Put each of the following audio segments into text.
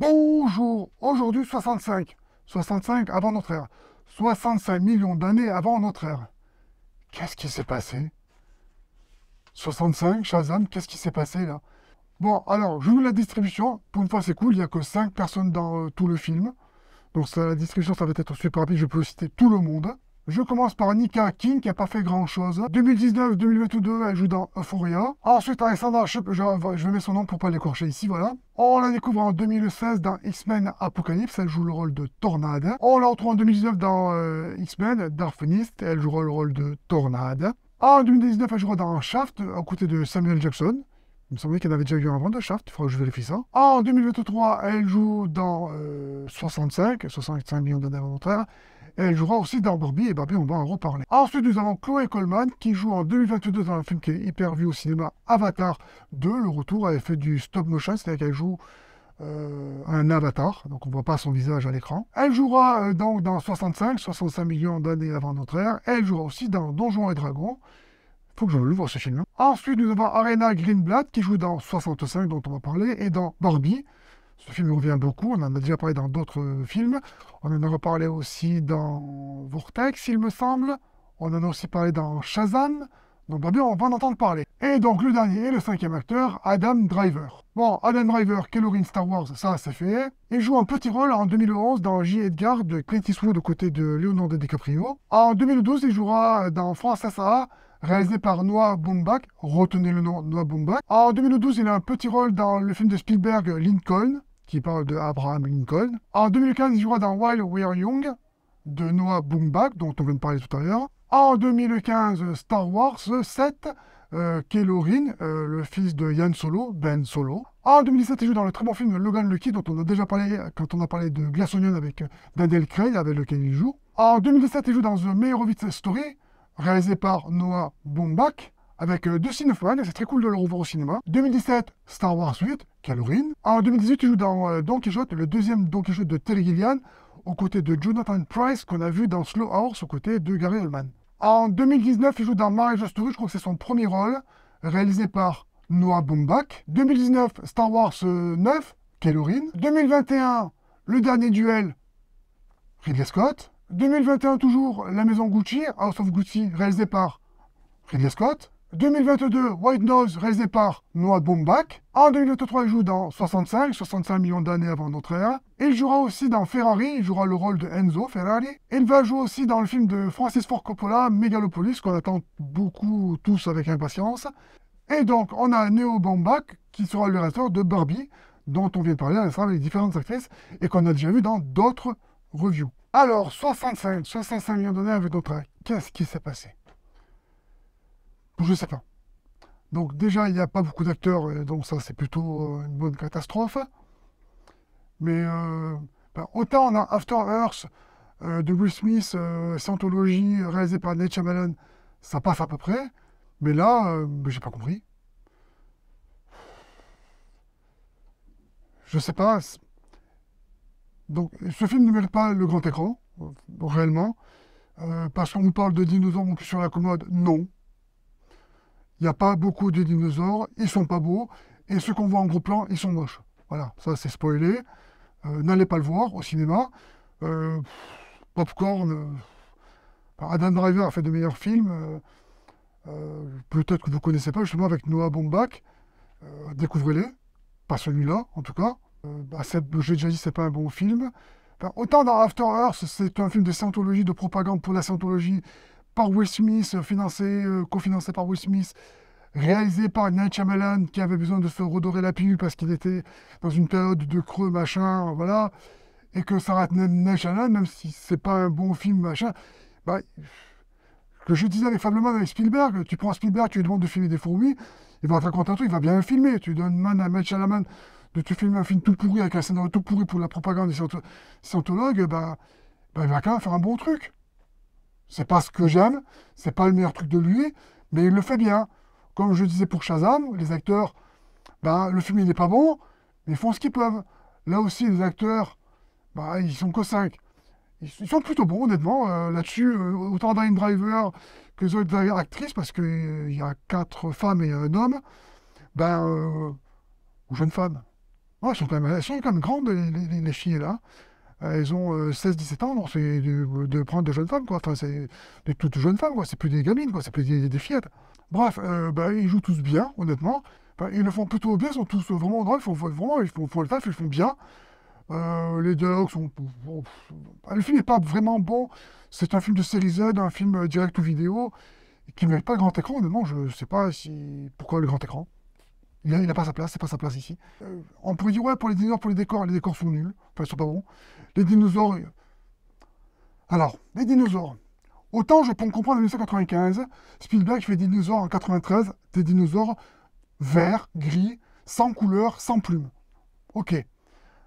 Bonjour, aujourd'hui 65. 65 avant notre ère. 65 millions d'années avant notre ère. Qu'est-ce qui s'est passé 65, Shazam, qu'est-ce qui s'est passé là Bon, alors, je vous la distribution. Pour une fois, c'est cool, il n'y a que 5 personnes dans euh, tout le film. Donc, la distribution, ça va être super rapide, je peux citer tout le monde. Je commence par Nika King qui n'a pas fait grand chose. 2019-2022, elle joue dans Euphoria. Ensuite, Alexandra je, vais mettre son nom pour ne pas l'écorcher ici, voilà. On la découvre en 2016 dans X-Men Apocalypse, elle joue le rôle de Tornade. On la retrouve en 2019 dans euh, X-Men Phoenix, elle jouera le rôle de Tornade. En 2019, elle jouera dans Shaft, à côté de Samuel Jackson. Il me semblait qu'elle avait déjà eu un vent de Shaft, il faudra que je vérifie ça. En 2023, elle joue dans 65, euh, 65 millions d'années volontaires. Elle jouera aussi dans Barbie, et Barbie, on va en reparler. Ensuite, nous avons Chloé Coleman, qui joue en 2022 dans un film qui est hyper vu au cinéma, Avatar 2. Le retour, elle fait du stop motion, c'est-à-dire qu'elle joue euh, un avatar, donc on ne voit pas son visage à l'écran. Elle jouera euh, donc dans 65, 65 millions d'années avant notre ère. Elle jouera aussi dans Donjons et Dragons. Faut que je l'ouvre ce film. Ensuite, nous avons Arena Greenblatt qui joue dans 65, dont on va parler, et dans Barbie. Ce film revient beaucoup, on en a déjà parlé dans d'autres euh, films. On en a reparlé aussi dans Vortex, il me semble. On en a aussi parlé dans Shazam. Donc bien, on va en entendre parler. Et donc le dernier, le cinquième acteur, Adam Driver. Bon, Adam Driver, Kellorin Star Wars, ça c'est fait. Il joue un petit rôle en 2011 dans J. Edgar de Clint Eastwood aux côtés de Leonardo DiCaprio. En 2012, il jouera dans France S.A.A. réalisé par Noah Baumbach. Retenez le nom, Noah Baumbach. En 2012, il a un petit rôle dans le film de Spielberg, Lincoln qui parle de Abraham Lincoln. En 2015, il jouera dans While We're Young de Noah boombach dont on vient de parler tout à l'heure. En 2015, Star Wars 7, euh, euh, le fils de Yann Solo, Ben Solo. En 2017, il joue dans le très bon film Logan Lucky, dont on a déjà parlé quand on a parlé de Glass Onion avec euh, Daniel Craig, avec lequel il joue. En 2017, il joue dans The Meyerowitz Story, réalisé par Noah Boombach, avec deux Hoffman, et c'est très cool de le revoir au cinéma. 2017, Star Wars 8, en 2018, il joue dans euh, Don Quichotte, le deuxième Don Quichotte de Terry Gillian, aux côtés de Jonathan Price, qu'on a vu dans Slow Horse, aux côtés de Gary Oldman. En 2019, il joue dans Marriage Story, je crois que c'est son premier rôle, réalisé par Noah Baumbach. 2019, Star Wars 9, Kellorin. 2021, Le Dernier Duel, Ridley Scott. 2021, toujours La Maison Gucci, House of Gucci, réalisé par Ridley Scott. 2022, White Nose, réalisé par Noah Baumbach. En 2023, il joue dans 65, 65 millions d'années avant notre ère. Il jouera aussi dans Ferrari, il jouera le rôle de Enzo Ferrari. Il va jouer aussi dans le film de Francis Ford Coppola, Megalopolis, qu'on attend beaucoup tous avec impatience. Et donc, on a Neo Baumbach, qui sera le réalisateur de Barbie, dont on vient de parler, elle sera avec les différentes actrices, et qu'on a déjà vu dans d'autres reviews. Alors, 65, 65 millions d'années avant notre ère. Qu'est-ce qui s'est passé je ne sais pas. Donc déjà, il n'y a pas beaucoup d'acteurs, donc ça c'est plutôt euh, une bonne catastrophe. Mais euh, ben, autant on a After Earth euh, de Will Smith, Scientology, réalisé par Nate Malone, ça passe à peu près. Mais là, ben, j'ai pas compris. Je sais pas. Donc ce film ne mérite pas le grand écran, réellement. parce qu'on nous parle de dinosaures sur la commode, non il n'y a pas beaucoup de dinosaures, ils sont pas beaux, et ceux qu'on voit en gros plan, ils sont moches. Voilà, ça c'est spoilé. Euh, n'allez pas le voir au cinéma. Euh, popcorn. Euh, Adam Driver a fait de meilleurs films. Peut-être que vous ne connaissez pas, justement, avec Noah Baumbach. Découvrez-les. Pas celui-là, en tout cas. Bah, J'ai déjà dit, c'est pas un bon film. autant dans After Earth, c'est un film de scientologie, de propagande pour la scientologie, par Will Smith, euh, financé, euh, cofinancé par Will Smith, réalisé par Night Shyamalan qui avait besoin de se redorer la pilule parce qu'il était dans une période de creux, machin, voilà, et que ça rate Night Shyamalan, même si c'est pas un bon film, machin, bah, que je disais avec Fableman, avec Spielberg, tu prends Spielberg, tu lui demandes de filmer des fourmis, il va te raconter un truc, il va bien filmer, tu donnes man à Night Shyamalan de te filmer un film tout pourri avec un scénario tout pourri pour la propagande des scientologues, bah, bah, il va quand même faire un bon truc. C'est pas ce que j'aime, c'est pas le meilleur truc de lui, mais il le fait bien. Comme je disais pour Shazam, les acteurs, ben, le film n'est pas bon, mais ils font ce qu'ils peuvent. Là aussi, les acteurs, ben, ils sont que cinq. Ils sont plutôt bons, honnêtement. Euh, là-dessus, euh, autant Dine Driver que une Driver actrice, parce qu'il euh, y a quatre femmes et un homme, ben, ou jeunes femmes. elles, sont quand même, quand grandes, les filles, là. Euh, elles ont 16-17 euh, ans, donc c'est de, prendre des jeunes femmes, quoi. Enfin, c'est des toutes jeunes femmes, quoi. C'est plus des gamines, quoi. C'est plus des, des, fillettes. Bref, euh, bah, ils jouent tous bien, honnêtement. ils le font plutôt bien, ils sont tous vraiment drôles, ils font vraiment, ils font, le taf, ils font bien. les dialogues sont. Bah, le film n'est pas vraiment bon. C'est un film de série Z, un film direct ou vidéo, qui ne mérite pas le grand écran. non, je ne sais pas si... pourquoi le grand écran. Il n'a pas sa place, c'est pas sa place ici. on pourrait dire, ouais, pour les décors, pour les décors, les décors sont nuls, enfin, ils sont pas bons les dinosaures. Alors, les dinosaures. Autant je peux comprendre en 1995, Spielberg fait des dinosaures en 1993, des dinosaures verts, gris, sans couleur, sans plumes. Ok.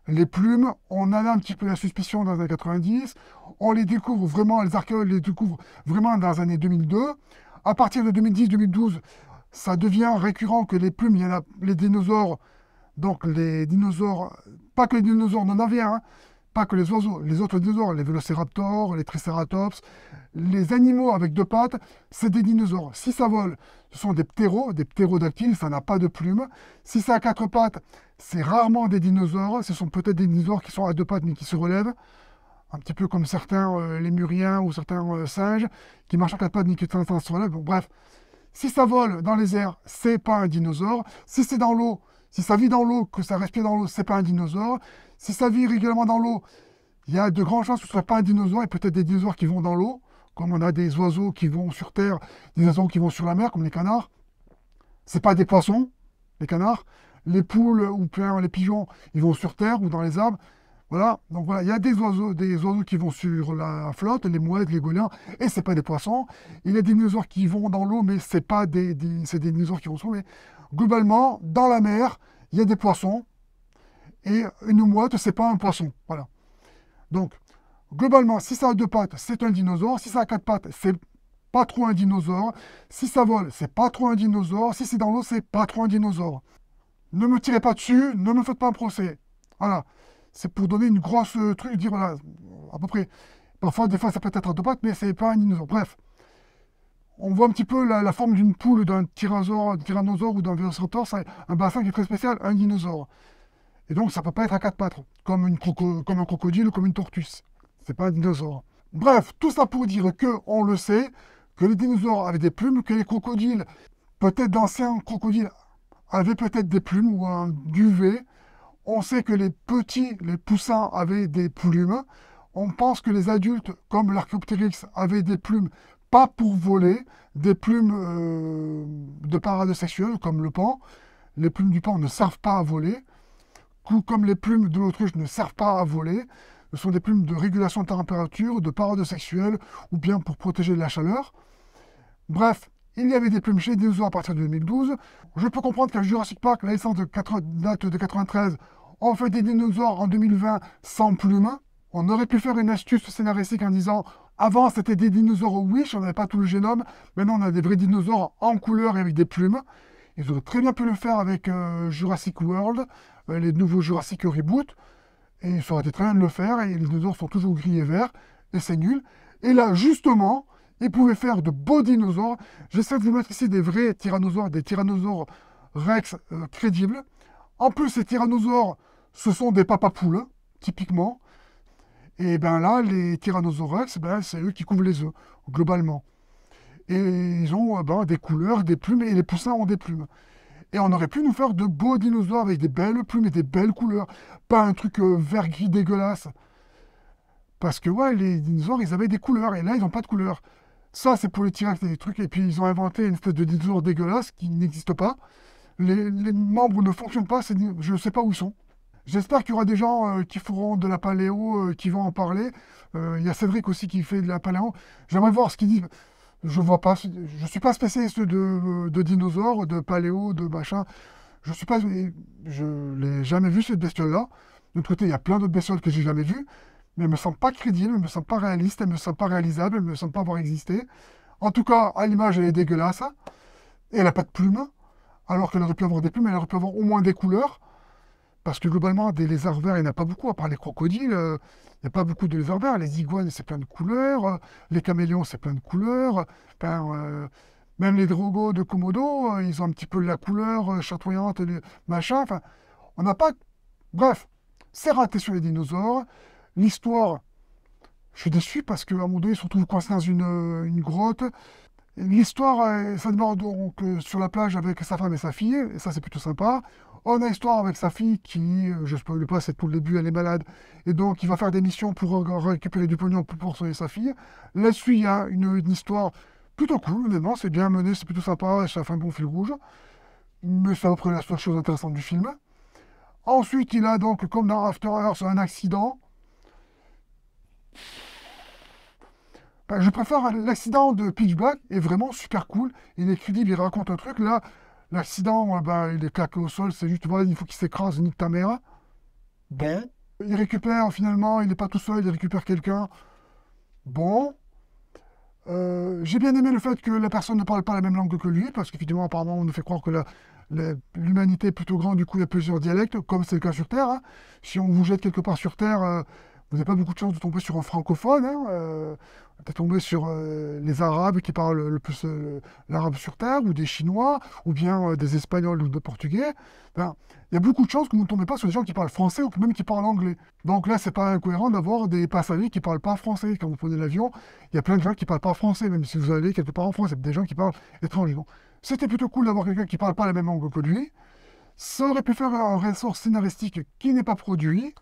Les plumes, on a un petit peu la suspicion dans les années 90, on les découvre vraiment, les archéologues les découvrent vraiment dans les années 2002. À partir de 2010-2012, ça devient récurrent que les plumes, il y en a les dinosaures, donc les dinosaures, pas que les dinosaures, on en avait un, pas que les oiseaux, les autres dinosaures, les vélociraptors, les Triceratops, les animaux avec deux pattes, c'est des dinosaures. Si ça vole, ce sont des ptéros, des ptérodactyles, ça n'a pas de plumes. Si ça a quatre pattes, c'est rarement des dinosaures, ce sont peut-être des dinosaures qui sont à deux pattes mais qui se relèvent, un petit peu comme certains euh, lémuriens ou certains euh, singes qui marchent à quatre pattes mais qui se relèvent. bref, si ça vole dans les airs, c'est pas un dinosaure. Si c'est dans l'eau, si ça vit dans l'eau, que ça respire dans l'eau, c'est pas un dinosaure. Si ça vit régulièrement dans l'eau, il y a de grandes chances que ce soit pas un dinosaure et peut-être des dinosaures qui vont dans l'eau, comme on a des oiseaux qui vont sur Terre, des oiseaux qui vont sur la mer, comme les canards. C'est pas des poissons, les canards. Les poules ou les pigeons, ils vont sur Terre ou dans les arbres. Voilà, donc voilà, il y a des oiseaux, des oiseaux qui vont sur la flotte, les mouettes, les goliens, et c'est pas des poissons. Il y a des dinosaures qui vont dans l'eau, mais c'est pas des, des, des dinosaures qui vont sur l'eau globalement, dans la mer, il y a des poissons, et une mouette, c'est pas un poisson. Voilà. Donc, globalement, si ça a deux pattes, c'est un dinosaure. Si ça a quatre pattes, c'est pas trop un dinosaure. Si ça vole, c'est pas trop un dinosaure. Si c'est dans l'eau, c'est pas trop un dinosaure. Ne me tirez pas dessus, ne me faites pas un procès. Voilà. C'est pour donner une grosse euh, truc, dire voilà, à peu près. Parfois, des fois, ça peut être à deux pattes, mais c'est pas un dinosaure. Bref on voit un petit peu la, forme d'une poule, d'un tyrannosaure ou d'un vélociraptor, c'est un bassin qui est très spécial, un dinosaure. Et donc ça ne peut pas être à quatre pattes, comme, un crocodile ou comme une tortue. C'est pas un dinosaure. Bref, tout ça pour dire que on le sait, que les dinosaures avaient des plumes, que les crocodiles, peut-être d'anciens crocodiles, avaient peut-être des plumes ou un duvet. On sait que les petits, les poussins, avaient des plumes. On pense que les adultes, comme l'Archéoptérix, avaient des plumes pas pour voler des plumes euh, de parade sexuelle comme le pan. Les plumes du pan ne servent pas à voler, comme les plumes de l'autruche ne servent pas à voler. Ce sont des plumes de régulation de température, de parade sexuelle ou bien pour protéger de la chaleur. Bref, il y avait des plumes chez les dinosaures à partir de 2012. Je peux comprendre qu'à Jurassic Park, la licence de date de 93, on fait des dinosaures en 2020 sans plumes. On aurait pu faire une astuce scénaristique en disant avant, c'était des dinosaures Wish, on n'avait pas tout le génome. Maintenant, on a des vrais dinosaures en couleur et avec des plumes. Ils auraient très bien pu le faire avec euh, Jurassic World, euh, les nouveaux Jurassic Reboot. Et ça aurait été très bien de le faire. Et les dinosaures sont toujours gris et vert, Et c'est nul. Et là, justement, ils pouvaient faire de beaux dinosaures. J'essaie de vous mettre ici des vrais tyrannosaures, des tyrannosaures rex euh, crédibles. En plus, ces tyrannosaures, ce sont des papapoules, hein, typiquement. Et ben là, les Tyrannosaurus, ben, c'est eux qui couvrent les œufs, globalement. Et ils ont euh, ben, des couleurs, des plumes, et les poussins ont des plumes. Et on aurait pu nous faire de beaux dinosaures avec des belles plumes et des belles couleurs. Pas un truc euh, vert-gris dégueulasse. Parce que ouais, les dinosaures, ils avaient des couleurs, et là, ils n'ont pas de couleurs. Ça, c'est pour les tyrannosaures trucs, et puis ils ont inventé une espèce de dinosaure dégueulasse qui n'existe pas. Les, les, membres ne fonctionnent pas, je ne sais pas où ils sont. J'espère qu'il y aura des gens euh, qui feront de la paléo, euh, qui vont en parler. Euh, il y a Cédric aussi qui fait de la paléo. J'aimerais voir ce qu'il dit. Je vois pas, je suis pas spécialiste de, dinosaures, de paléo, de machin. Je suis pas, je l'ai jamais vu cette bestiole-là. D'autre côté, il y a plein d'autres bestioles que j'ai jamais vues, mais elles me semblent pas crédibles, elles me semblent pas réalistes, elles me semblent pas réalisables, elles me semblent pas avoir existé. En tout cas, à l'image, elle est dégueulasse. Et elle n'a pas de plumes. Alors qu'elle aurait pu avoir des plumes, elle aurait pu avoir au moins des couleurs. Parce que globalement, des lézards verts, il n'y en a pas beaucoup, à part les crocodiles. Euh, il n'y a pas beaucoup de lézards verts. Les iguanes, c'est plein de couleurs. Euh, les caméléons, c'est plein de couleurs. Euh, même les drogos de Komodo, ils ont un petit peu la couleur chatoyante, machin. Enfin, on n'a pas. Bref, c'est raté sur les dinosaures. L'histoire, je suis déçu parce qu'à un moment donné, ils se retrouvent coincés dans une, une grotte. L'histoire, ça démarre donc sur la plage avec sa femme et sa fille, et ça c'est plutôt sympa on oh, a histoire avec sa fille qui, euh, je ne spoil pas, c'est tout le début, elle est malade. Et donc, il va faire des missions pour récupérer du pognon pour sauver sa fille. là suite hein, il y a une, histoire plutôt cool, non, c'est bien mené, c'est plutôt sympa, ça fait un bon fil rouge. Mais c'est à peu la seule chose intéressante du film. Ensuite, il a donc, comme dans After Hours, un accident. Ben, je préfère l'accident de Pitch Black, est vraiment super cool. Il est crédible, il raconte un truc. Là, L'accident, eh ben, il est claqué au sol, c'est juste, voilà, il faut qu'il s'écrase, nique ta mère. Bon. Il récupère finalement, il n'est pas tout seul, il récupère quelqu'un. Bon. Euh, j'ai bien aimé le fait que la personne ne parle pas la même langue que lui, parce qu'effectivement, apparemment, on nous fait croire que l'humanité est plutôt grande, du coup il y a plusieurs dialectes, comme c'est le cas sur Terre. Hein. Si on vous jette quelque part sur Terre, euh, vous n'avez pas beaucoup de chance de tomber sur un francophone. Hein, euh, tomber sur euh, les Arabes qui parlent le plus euh, l'arabe sur Terre, ou des Chinois, ou bien des Espagnols ou des Portugais. Ben, il y a beaucoup de chances que vous ne tombez pas sur des gens qui parlent français ou même qui parlent anglais. Donc là, c'est pas incohérent d'avoir des passagers qui ne parlent pas français. Quand vous prenez l'avion, il y a plein de gens qui ne parlent pas français, même si vous allez quelque part en France, il y a des gens qui parlent étranger. c'était plutôt cool d'avoir quelqu'un qui ne parle pas la même langue que lui. Ça aurait pu faire un ressort scénaristique qui n'est pas produit.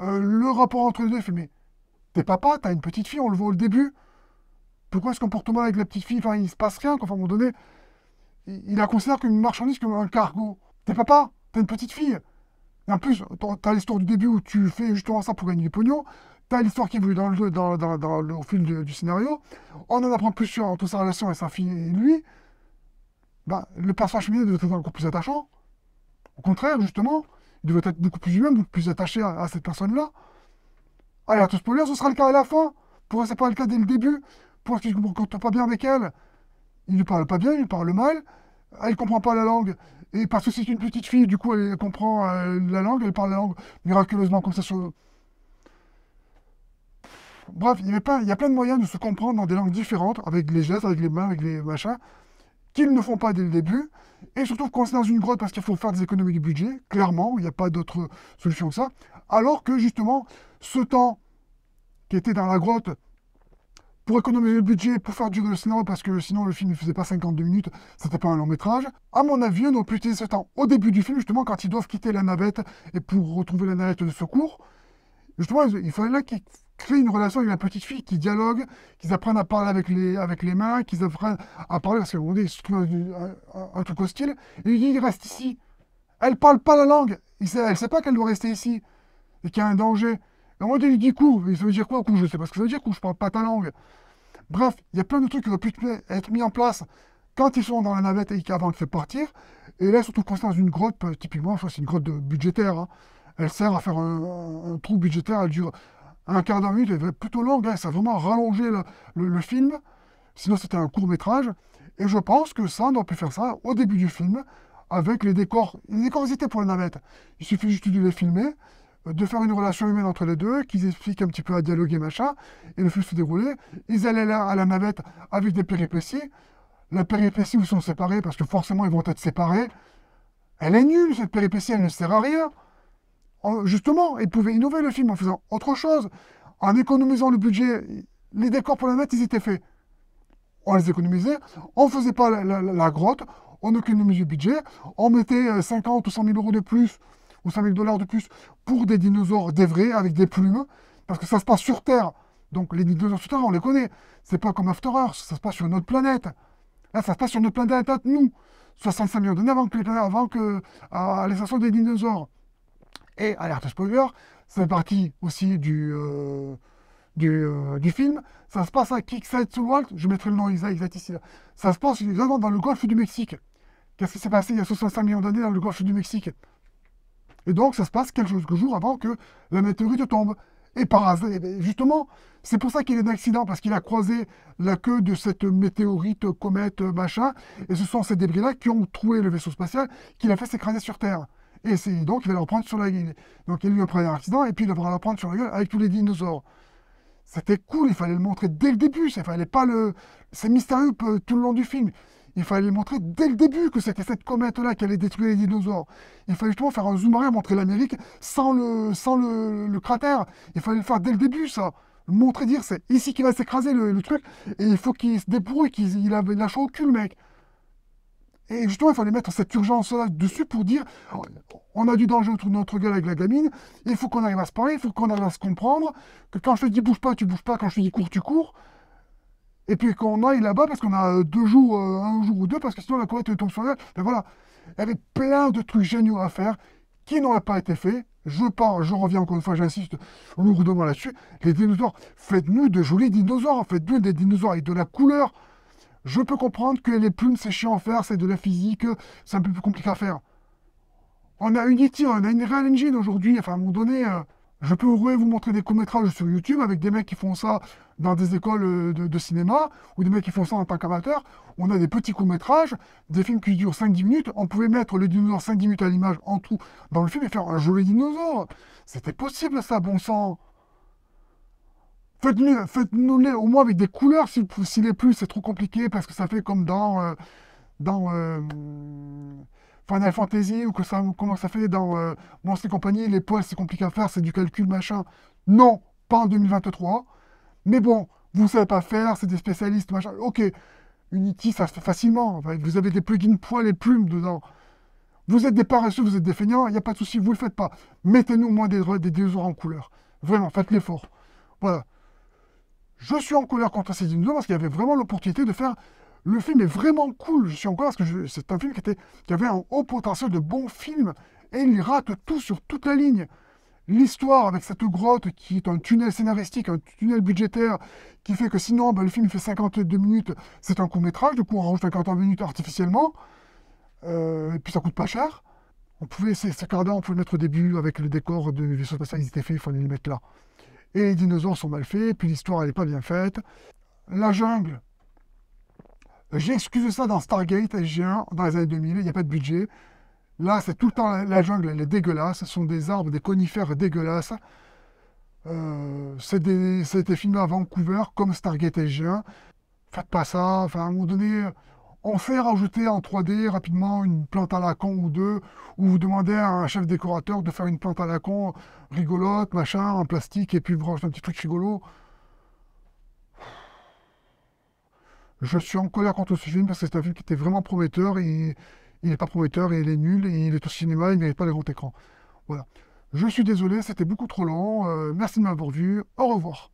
Euh, le rapport entre les deux, il fait, mais t'es papa, t'as une petite fille, on le voit au début. Pourquoi est ce qu'on porte mal avec la petite fille, enfin, il se passe rien, qu'à un moment donné, il, la considère comme une marchandise, comme un cargo. T'es papa, t'as une petite fille. Et en plus, t'as l'histoire du début où tu fais justement ça pour gagner du pognon. T'as l'histoire qui évolue dans le, dans, le, au fil du scénario. On en apprend plus sur entre sa relation et sa fille et lui. Bah, le personnage féminin doit être encore plus attachant. Au contraire, justement, il devrait être beaucoup plus humain, beaucoup plus attaché à, cette personne-là. Allez, à tout spoiler, ce sera le cas à la fin. Pourquoi n'est pas le cas dès le début Pourquoi est-ce qu'il ne pas bien avec elle Il ne parle pas bien, il parle mal, elle ne comprend pas la langue. Et parce que c'est une petite fille, du coup, elle comprend euh, la langue, elle parle la langue miraculeusement comme ça. Bref, il y a plein de moyens de se comprendre dans des langues différentes, avec les gestes, avec les mains, avec les machins qu'ils ne font pas dès le début, et surtout qu'on est dans une grotte parce qu'il faut faire des économies de budget, clairement, il n'y a pas d'autre solution que ça, alors que justement, ce temps qui était dans la grotte pour économiser le budget, pour faire durer le scénario, parce que sinon le film ne faisait pas 52 minutes, n'était pas un long métrage. À mon avis, on aurait pu utiliser ce temps au début du film, justement, quand ils doivent quitter la navette et pour retrouver la navette de secours. Justement, il fallait la quitter fait une relation avec la petite fille, qui dialogue, qu'ils apprennent à parler avec les, avec les mains, qu'ils apprennent à parler parce qu'on dit, un, truc hostile, et ils reste ici. Elle parle pas la langue, elle sait pas qu'elle doit rester ici, et qu'il y a un danger. Et moi, il dit coup, il veut dire quoi coup Je sais pas ce que ça veut dire coup, je parle pas ta langue. Bref, il y a plein de trucs qui doivent être mis en place quand ils sont dans la navette et qu'avant de faire partir. Et là, surtout quand c'est dans une grotte, euh, typiquement, enfin, c'est une grotte budgétaire. Hein. Elle sert à faire un trou budgétaire. Elle dure un quart d'heure minute est plutôt longue, ça a vraiment rallongé le, film. Sinon, c'était un court métrage. Et je pense que ça, on pu faire ça au début du film, avec les décors. Les décors étaient pour la navette. Il suffit juste de les filmer, euh, de faire une relation humaine entre les deux, qu'ils expliquent un petit peu à dialoguer, machin, et le film se déroulait. Ils allaient là à la navette avec des péripéties. La péripétie où sont séparés, parce que forcément ils vont être séparés, elle est nulle, cette péripétie, elle ne sert à rien justement, ils pouvaient innover le film en faisant autre chose, en économisant le budget. Les décors pour la mettre, ils étaient faits. On les économisait, on ne faisait pas la, grotte, on économisait le budget, on mettait 50 euh, ou 100 000 euros de plus, ou 5 000 dollars de plus, pour des dinosaures des vrais, avec des plumes, parce que ça se passe sur Terre. Donc les dinosaures sur Terre, on les connaît. C'est pas comme After Earth, ça se passe sur notre planète. Là, ça se passe sur notre planète, nous. 65 millions d'années avant que, avant que, euh, des dinosaures et alerte spoiler, c'est partie aussi euh, euh, du, film. Ça se passe à Kickside Walt, je mettrai le nom exact, ici. Là. Ça se passe évidemment dans le golfe du Mexique. Qu'est-ce qui s'est passé il y a 65 millions d'années dans le golfe du Mexique Et donc ça se passe quelques jours avant que la météorite tombe. Et par hasard, eh ben, justement, c'est pour ça qu'il est d'accident, parce qu'il a croisé la queue de cette météorite, comète, machin, et ce sont ces débris-là qui ont trouvé le vaisseau spatial, qui l'a fait s'écraser sur Terre. Et donc, il va le reprendre sur la gueule. Donc, il lui a eu un accident, et puis il va le prendre sur la gueule avec tous les dinosaures. C'était cool, il fallait le montrer dès le début. Ça fallait pas le. C'est mystérieux tout le long du film. Il fallait le montrer dès le début que c'était cette comète-là qui allait détruire les dinosaures. Il fallait justement faire un zoom arrière, montrer l'Amérique sans, le, sans le, cratère. Il fallait le faire dès le début, ça. Montrer, dire, c'est ici qu'il va s'écraser le, truc, et il faut qu'il se débrouille, qu'il il a, au cul, mec. Et justement, il fallait mettre cette urgence-là dessus pour dire on a du danger autour de notre gueule avec la gamine, il faut qu'on arrive à se parler, il faut qu'on arrive à se comprendre, que quand je te dis bouge pas, tu bouges pas, quand je te dis cours, tu cours. Et puis qu'on aille là-bas parce qu'on a deux jours, euh, un jour ou deux, parce que sinon la comète tombe sur la ben voilà, il y avait plein de trucs géniaux à faire qui n'auraient pas été faits. Je pars, je reviens encore une fois, j'insiste lourdement là-dessus. Les dinosaures, faites-nous de jolis dinosaures, faites-nous des dinosaures avec de la couleur. Je peux comprendre que les plumes, c'est chiant à faire, c'est de la physique, c'est un peu plus compliqué à faire. On a Unity, e on a une Real Engine aujourd'hui, enfin à un moment donné, euh, je peux vous montrer des courts-métrages sur YouTube avec des mecs qui font ça dans des écoles euh, de, cinéma, ou des mecs qui font ça en tant qu'amateurs. On a des petits courts-métrages, des films qui durent 5-10 minutes. On pouvait mettre le dinosaure 5-10 minutes à l'image en tout dans le film et faire un joli dinosaure. C'était possible ça, bon sang Faites-nous les au moins avec des couleurs s'il si les plus, c'est trop compliqué parce que ça fait comme dans, euh, dans euh, Final Fantasy ou que ça, comment ça fait dans euh, Monster Company, les poils c'est compliqué à faire, c'est du calcul machin. Non, pas en 2023. Mais bon, vous savez pas faire, c'est des spécialistes machin. Ok, Unity ça se fait facilement. Vous avez des plugins poils et plumes dedans. Vous êtes des paresseux, vous êtes des feignants, il n'y a pas de souci, vous le faites pas. Mettez-nous au moins des, des, des en couleur. Vraiment, faites l'effort. Voilà. Je suis en colère contre ces dinosaures parce qu'il y avait vraiment l'opportunité de faire. Le film est vraiment cool. Je suis en colère parce que c'est un film qui, avait un haut potentiel de bon film et il rate tout sur toute la ligne. L'histoire avec cette grotte qui est un tunnel scénaristique, un tunnel budgétaire, qui fait que sinon ben, le film fait 52 minutes, c'est un court métrage, du coup on rajoute 51 minutes artificiellement, euh, et puis ça coûte pas cher. On pouvait, s'accorder, on pouvait le mettre au début avec le décor de vaisseau spatial, ils étaient faits, il fallait les mettre là et les dinosaures sont mal faits, puis l'histoire n'est pas bien faite. La jungle, j'ai excusé ça dans Stargate SG1 dans les années 2000, il n'y a pas de budget. Là, c'est tout le temps la, jungle, elle est dégueulasse. Ce sont des arbres, des conifères dégueulasses. a euh, C'était filmé à Vancouver, comme Stargate SG1. Faites pas ça. Enfin, à un moment donné, on fait rajouter en 3D rapidement une plante à la con ou deux, ou vous demandez à un chef décorateur de faire une plante à la con rigolote, machin, en plastique, et puis vous rajoutez un petit truc rigolo. Je suis en colère contre ce film parce que c'est un film qui était vraiment prometteur, et il n'est pas prometteur, et il est nul, et il est au cinéma, il ne mérite pas les grands écrans. Voilà. Je suis désolé, c'était beaucoup trop long. Euh, merci de m'avoir vu. Au revoir.